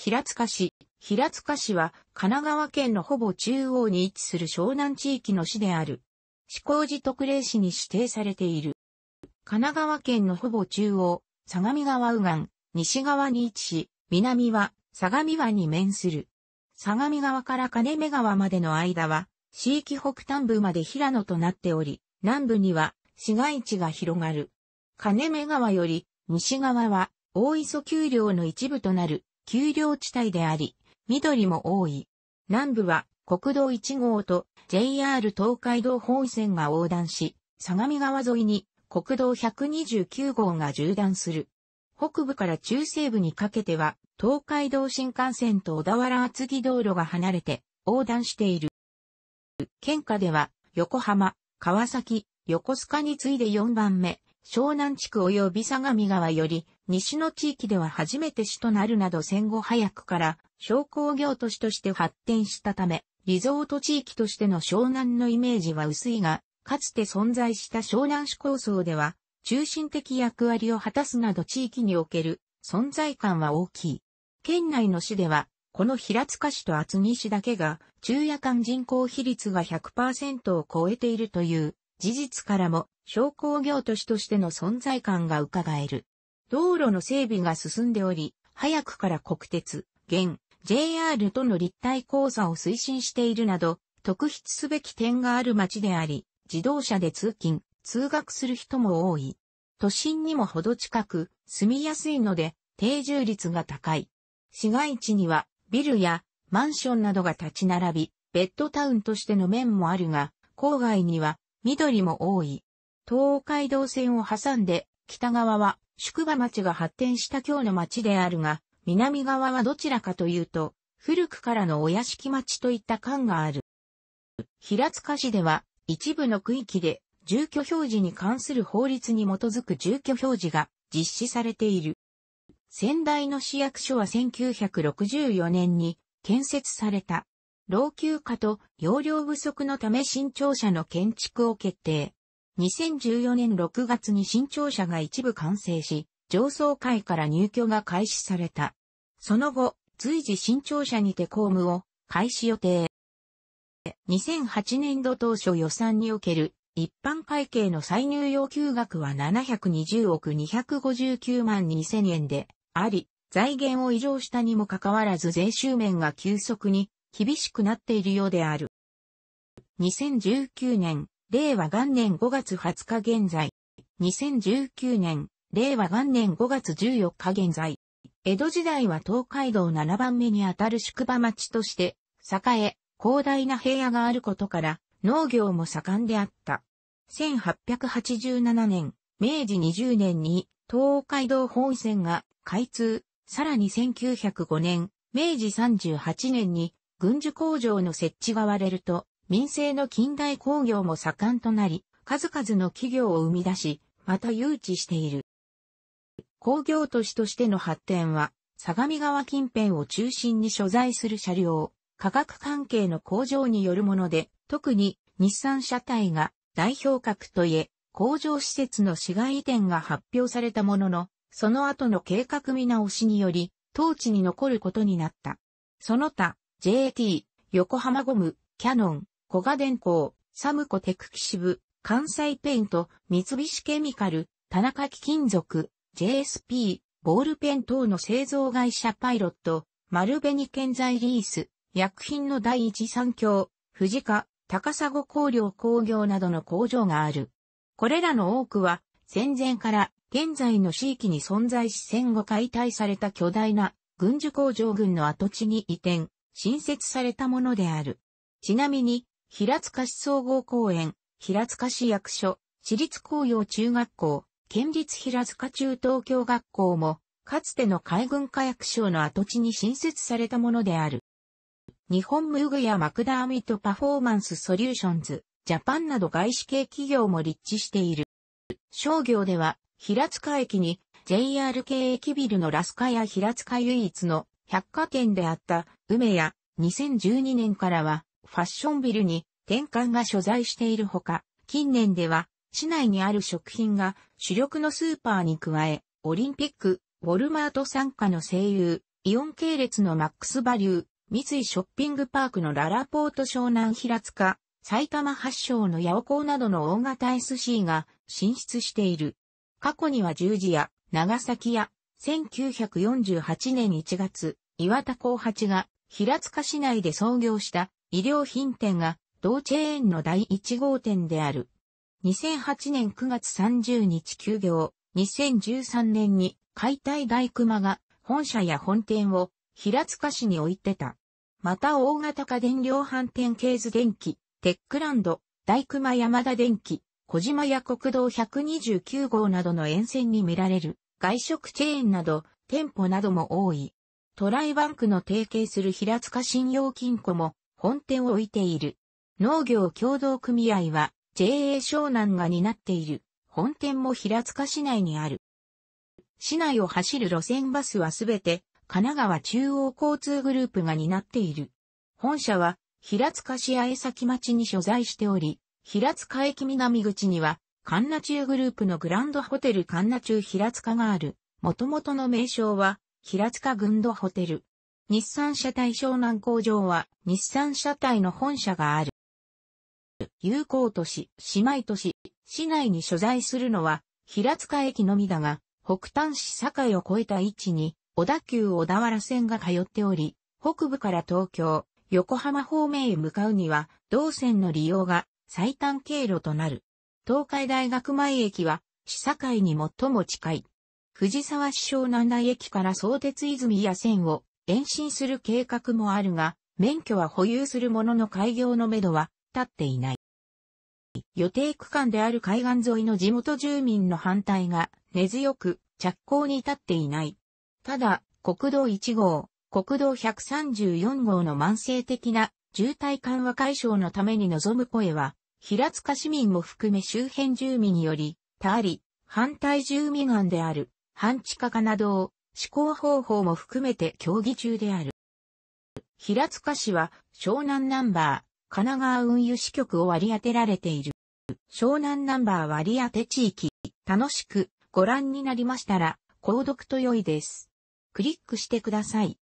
平塚市。平塚市は神奈川県のほぼ中央に位置する湘南地域の市である。市工寺特例市に指定されている。神奈川県のほぼ中央、相模川右岸、西側に位置し、南は相模湾に面する。相模川から金目川までの間は、市域北端部まで平野となっており、南部には市街地が広がる。金目川より西側は大磯丘陵の一部となる丘陵地帯であり、緑も多い。南部は国道1号と JR 東海道本線が横断し、相模川沿いに国道129号が縦断する。北部から中西部にかけては、東海道新幹線と小田原厚木道路が離れて横断している。県下では、横浜、川崎、横須賀に次いで4番目、湘南地区及び相模川より、西の地域では初めて市となるなど戦後早くから商工業都市として発展したため、リゾート地域としての湘南のイメージは薄いが、かつて存在した湘南市構想では、中心的役割を果たすなど地域における存在感は大きい。県内の市では、この平塚市と厚木市だけが、昼夜間人口比率が100%を超えているという事実からも商工業都市としての存在感が伺える。道路の整備が進んでおり、早くから国鉄、現、JR との立体交差を推進しているなど、特筆すべき点がある街であり、自動車で通勤、通学する人も多い。都心にもほど近く、住みやすいので、定住率が高い。市街地には、ビルやマンションなどが立ち並び、ベッドタウンとしての面もあるが、郊外には緑も多い。東海道線を挟んで、北側は宿場町が発展した京の町であるが、南側はどちらかというと、古くからのお屋敷町といった感がある。平塚市では、一部の区域で、住居表示に関する法律に基づく住居表示が実施されている。仙台の市役所は1964年に建設された。老朽化と容量不足のため新庁舎の建築を決定。2014年6月に新庁舎が一部完成し、上層階から入居が開始された。その後、随時新庁舎にて公務を開始予定。2008年度当初予算における一般会計の歳入要求額は720億259万2000円であり、財源を異常したにもかかわらず税収面が急速に厳しくなっているようである。2019年、令和元年5月20日現在。2019年、令和元年5月14日現在。江戸時代は東海道7番目にあたる宿場町として、栄え、広大な平野があることから、農業も盛んであった。1887年、明治20年に東海道本線が開通、さらに1905年、明治38年に軍需工場の設置が割れると、民生の近代工業も盛んとなり、数々の企業を生み出し、また誘致している。工業都市としての発展は、相模川近辺を中心に所在する車両、化学関係の工場によるもので、特に日産車体が代表格といえ、工場施設の市外移転が発表されたものの、その後の計画見直しにより、当地に残ることになった。その他、JT、横浜ゴム、キャノン、小賀電工、サムコテクキシブ、関西ペイント、三菱ケミカル、田中貴金属、JSP、ボールペン等の製造会社パイロット、丸紅建材リース、薬品の第一産業、藤家、高砂工業工業などの工場がある。これらの多くは、戦前から現在の地域に存在し戦後解体された巨大な軍需工場群の跡地に移転、新設されたものである。ちなみに、平塚市総合公園、平塚市役所、市立工業中学校、県立平塚中東京学校も、かつての海軍科役所の跡地に新設されたものである。日本ムーグやマクダーミットパフォーマンスソリューションズ、ジャパンなど外資系企業も立地している。商業では、平塚駅に JR 系駅ビルのラスカや平塚唯一の百貨店であった梅屋2012年からはファッションビルに転換が所在しているほか、近年では市内にある食品が主力のスーパーに加え、オリンピック、ウォルマート参加の声優、イオン系列のマックスバリュー、三井ショッピングパークのララポート湘南平塚、埼玉発祥の八コ港などの大型 SC が進出している。過去には十字屋、長崎屋、1948年1月、岩田光八が平塚市内で創業した医療品店が同チェーンの第1号店である。2008年9月30日休業、2013年に解体大熊が本社や本店を平塚市に置いてた。また大型家電量販店ケ図電機、テックランド、大熊山田電機、小島屋国道129号などの沿線に見られる。外食チェーンなど、店舗なども多い。トライバンクの提携する平塚信用金庫も本店を置いている。農業協同組合は JA 湘南が担っている本店も平塚市内にある。市内を走る路線バスはすべて神奈川中央交通グループが担っている。本社は平塚市八重崎町に所在しており、平塚駅南口にはカンナ中グループのグランドホテルカンナ中平塚がある、元々の名称は、平塚群土ホテル。日産車体湘南工場は、日産車体の本社がある。友好都市、姉妹都市、市内に所在するのは、平塚駅のみだが、北端市境を越えた位置に、小田急小田原線が通っており、北部から東京、横浜方面へ向かうには、同線の利用が最短経路となる。東海大学前駅は、市境に最も近い。藤沢市湘南台駅から相鉄泉や線を延伸する計画もあるが、免許は保有するものの開業のめどは立っていない。予定区間である海岸沿いの地元住民の反対が根強く着工に至っていない。ただ、国道1号、国道134号の慢性的な渋滞緩和解消のために望む声は平塚市民も含め周辺住民により、たあり、反対住民案である、半地下化などを、施行方法も含めて協議中である。平塚市は、湘南ナンバー、神奈川運輸支局を割り当てられている。湘南ナンバー割り当て地域、楽しくご覧になりましたら、購読と良いです。クリックしてください。